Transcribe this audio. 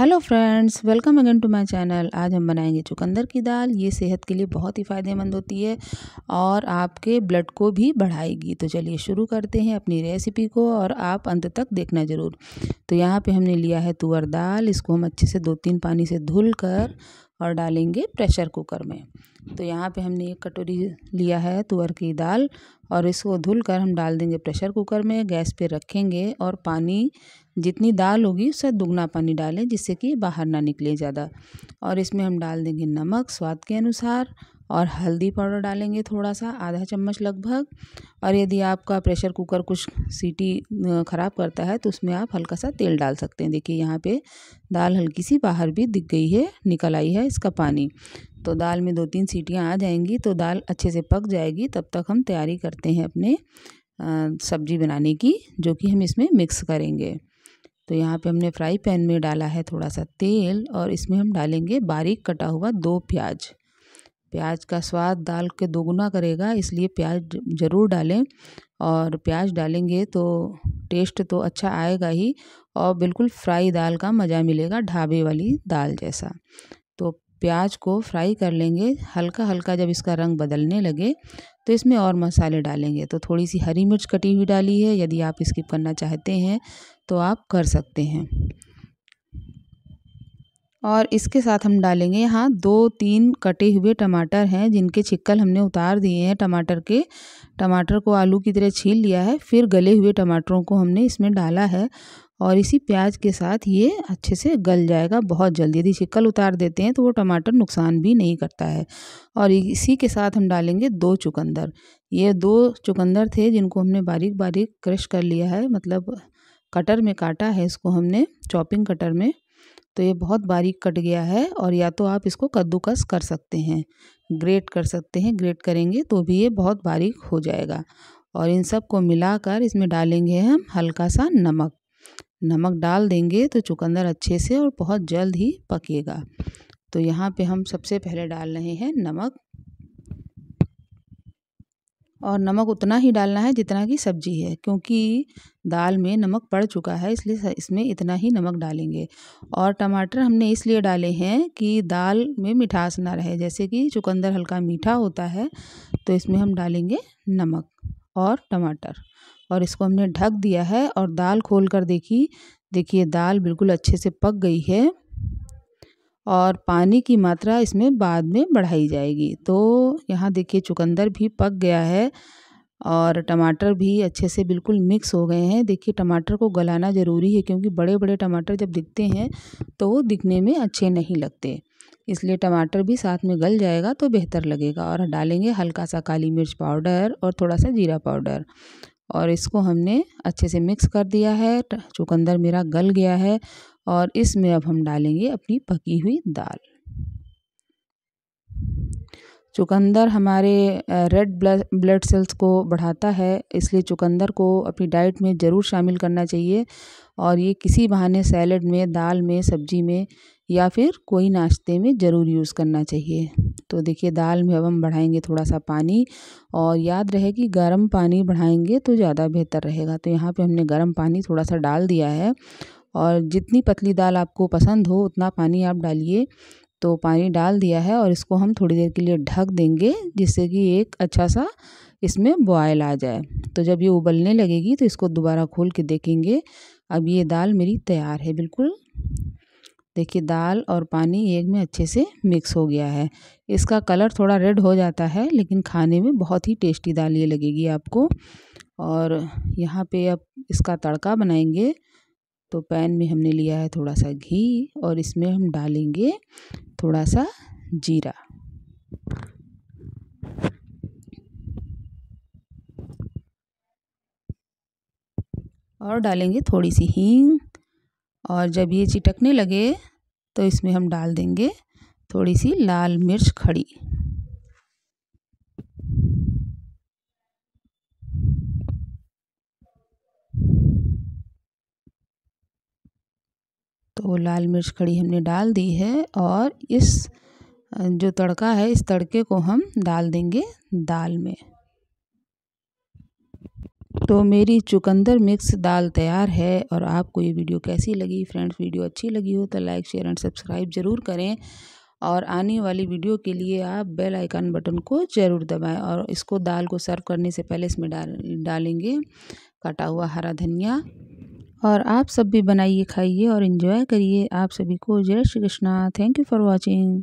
hello friends welcome again to my channel आज हम बनाएंगे चुकंदर की दाल ये सेहत के लिए बहुत ही फ़ायदेमंद होती है और आपके ब्लड को भी बढ़ाएगी तो चलिए शुरू करते हैं अपनी रेसिपी को और आप अंत तक देखना ज़रूर तो यहाँ पे हमने लिया है तुअर दाल इसको हम अच्छे से दो तीन पानी से धुल कर और डालेंगे प्रेशर कुकर में तो यहाँ पे हमने एक कटोरी लिया है तुअर की दाल और इसको धुल कर हम डाल देंगे प्रेशर कुकर में गैस पे रखेंगे और पानी जितनी दाल होगी उससे दुगना पानी डालें जिससे कि बाहर ना निकले ज़्यादा और इसमें हम डाल देंगे नमक स्वाद के अनुसार और हल्दी पाउडर डालेंगे थोड़ा सा आधा चम्मच लगभग और यदि आपका प्रेशर कुकर कुछ सीटी ख़राब करता है तो उसमें आप हल्का सा तेल डाल सकते हैं देखिए यहाँ पे दाल हल्की सी बाहर भी दिख गई है निकल आई है इसका पानी तो दाल में दो तीन सीटियाँ आ जाएंगी तो दाल अच्छे से पक जाएगी तब तक हम तैयारी करते हैं अपने सब्जी बनाने की जो कि हम इसमें मिक्स करेंगे तो यहाँ पे हमने फ्राई पैन में डाला है थोड़ा सा तेल और इसमें हम डालेंगे बारीक कटा हुआ दो प्याज प्याज का स्वाद दाल के दोगुना करेगा इसलिए प्याज ज़रूर डालें और प्याज डालेंगे तो टेस्ट तो अच्छा आएगा ही और बिल्कुल फ्राई दाल का मज़ा मिलेगा ढाबे वाली दाल जैसा तो प्याज को फ्राई कर लेंगे हल्का हल्का जब इसका रंग बदलने लगे तो इसमें और मसाले डालेंगे तो थोड़ी सी हरी मिर्च कटी हुई डाली है यदि आप स्किप करना चाहते हैं तो आप कर सकते हैं और इसके साथ हम डालेंगे यहाँ दो तीन कटे हुए टमाटर हैं जिनके छिक्कल हमने उतार दिए हैं टमाटर के टमाटर को आलू की तरह छील लिया है फिर गले हुए टमाटरों को हमने इसमें डाला है और इसी प्याज के साथ ये अच्छे से गल जाएगा बहुत जल्दी यदि छिक्कल उतार देते हैं तो वो टमाटर नुकसान भी नहीं करता है और इसी के साथ हम डालेंगे दो चुकंदर ये दो चुकंदर थे जिनको हमने बारीक बारीक क्रश कर लिया है मतलब कटर में काटा है इसको हमने चॉपिंग कटर में तो ये बहुत बारीक कट गया है और या तो आप इसको कद्दूकस कर सकते हैं ग्रेट कर सकते हैं ग्रेट करेंगे तो भी ये बहुत बारीक हो जाएगा और इन सब को मिलाकर इसमें डालेंगे हम हल्का सा नमक नमक डाल देंगे तो चुकंदर अच्छे से और बहुत जल्द ही पकेगा तो यहाँ पे हम सबसे पहले डाल रहे हैं नमक और नमक उतना ही डालना है जितना कि सब्जी है क्योंकि दाल में नमक पड़ चुका है इसलिए इसमें इतना ही नमक डालेंगे और टमाटर हमने इसलिए डाले हैं कि दाल में मिठास ना रहे जैसे कि चुकंदर हल्का मीठा होता है तो इसमें हम डालेंगे नमक और टमाटर और इसको हमने ढक दिया है और दाल खोल कर देखी देखिए दाल बिल्कुल अच्छे से पक गई है और पानी की मात्रा इसमें बाद में बढ़ाई जाएगी तो यहाँ देखिए चुकंदर भी पक गया है और टमाटर भी अच्छे से बिल्कुल मिक्स हो गए हैं देखिए टमाटर को गलाना ज़रूरी है क्योंकि बड़े बड़े टमाटर जब दिखते हैं तो वो दिखने में अच्छे नहीं लगते इसलिए टमाटर भी साथ में गल जाएगा तो बेहतर लगेगा और डालेंगे हल्का सा काली मिर्च पाउडर और थोड़ा सा जीरा पाउडर और इसको हमने अच्छे से मिक्स कर दिया है चुकंदर मेरा गल गया है और इसमें अब हम डालेंगे अपनी पकी हुई दाल चुकंदर हमारे रेड ब्लड ब्लड सेल्स को बढ़ाता है इसलिए चुकंदर को अपनी डाइट में ज़रूर शामिल करना चाहिए और ये किसी बहाने सैलड में दाल में सब्जी में या फिर कोई नाश्ते में ज़रूर यूज़ करना चाहिए तो देखिए दाल में अब हम बढ़ाएंगे थोड़ा सा पानी और याद रहे कि गर्म पानी बढ़ाएंगे तो ज़्यादा बेहतर रहेगा तो यहाँ पे हमने गर्म पानी थोड़ा सा डाल दिया है और जितनी पतली दाल आपको पसंद हो उतना पानी आप डालिए तो पानी डाल दिया है और इसको हम थोड़ी देर के लिए ढक देंगे जिससे कि एक अच्छा सा इसमें बॉयल आ जाए तो जब ये उबलने लगेगी तो इसको दोबारा खोल के देखेंगे अब ये दाल मेरी तैयार है बिल्कुल देखिए दाल और पानी एक में अच्छे से मिक्स हो गया है इसका कलर थोड़ा रेड हो जाता है लेकिन खाने में बहुत ही टेस्टी दाल ये लगेगी आपको और यहाँ पे अब इसका तड़का बनाएंगे तो पैन में हमने लिया है थोड़ा सा घी और इसमें हम डालेंगे थोड़ा सा जीरा और डालेंगे थोड़ी सी हींग और जब ये चिटकने लगे तो इसमें हम डाल देंगे थोड़ी सी लाल मिर्च खड़ी तो वो लाल मिर्च खड़ी हमने डाल दी है और इस जो तड़का है इस तड़के को हम डाल देंगे दाल में तो मेरी चुकंदर मिक्स दाल तैयार है और आपको ये वीडियो कैसी लगी फ्रेंड्स वीडियो अच्छी लगी हो तो लाइक शेयर एंड सब्सक्राइब ज़रूर करें और आने वाली वीडियो के लिए आप बेल आइकन बटन को ज़रूर दबाएं और इसको दाल को सर्व करने से पहले इसमें डाल डालेंगे काटा हुआ हरा धनिया और आप सब भी बनाइए खाइए और इन्जॉय करिए आप सभी को जय Shri Krishna thank you for watching